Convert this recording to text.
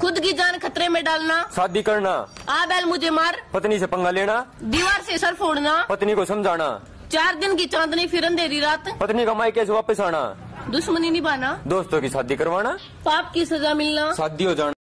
खुद की जान खतरे में डालना शादी करना आ बैल मुझे मार पत्नी से पंगा लेना दीवार से सर फोड़ना पत्नी को समझाना चार दिन की चांदनी फिर अंधेरी रात पत्नी का मायके से वापस आना दुश्मनी निभाना दोस्तों की शादी करवाना पाप की सजा मिलना शादी हो जाना